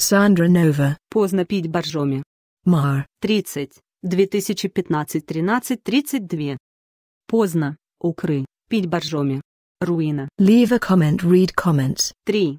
Сандра Нова. Поздно пить боржоми. Мар. 30. 2015-13-32. Поздно, укры, пить боржоми. Руина. Leave a comment, read comments. 3.